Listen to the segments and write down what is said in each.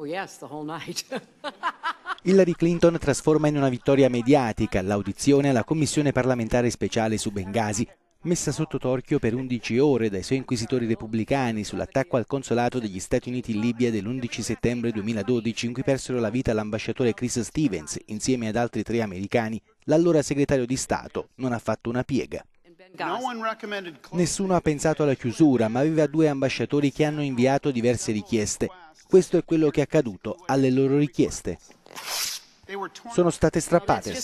Oh, Hillary Clinton trasforma in una vittoria mediatica l'audizione alla commissione parlamentare speciale su Benghazi, messa sotto torchio per 11 ore dai suoi inquisitori repubblicani sull'attacco al consolato degli Stati Uniti in Libia dell'11 settembre 2012 in cui persero la vita l'ambasciatore Chris Stevens insieme ad altri tre americani, l'allora segretario di Stato non ha fatto una piega. Nessuno ha pensato alla chiusura, ma aveva due ambasciatori che hanno inviato diverse richieste. Questo è quello che è accaduto alle loro richieste. Sono state strappate.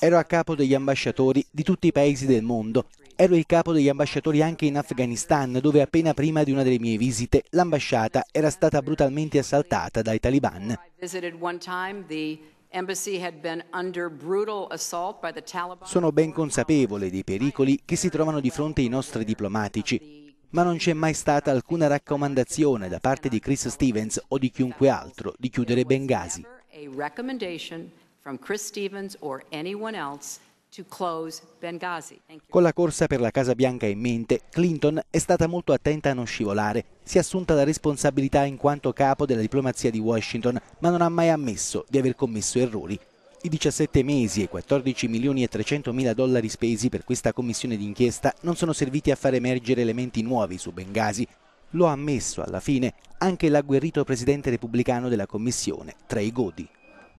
Ero a capo degli ambasciatori di tutti i paesi del mondo. Ero il capo degli ambasciatori anche in Afghanistan, dove appena prima di una delle mie visite l'ambasciata era stata brutalmente assaltata dai taliban. Sono ben consapevole dei pericoli che si trovano di fronte i nostri diplomatici ma non c'è mai stata alcuna raccomandazione da parte di Chris Stevens o di chiunque altro di chiudere Benghazi. Con la corsa per la Casa Bianca in mente, Clinton è stata molto attenta a non scivolare, si è assunta la responsabilità in quanto capo della diplomazia di Washington, ma non ha mai ammesso di aver commesso errori. I 17 mesi e 14 milioni e 300 mila dollari spesi per questa commissione d'inchiesta non sono serviti a far emergere elementi nuovi su Bengasi. Lo ha ammesso alla fine anche l'agguerrito presidente repubblicano della commissione, Trey Godi.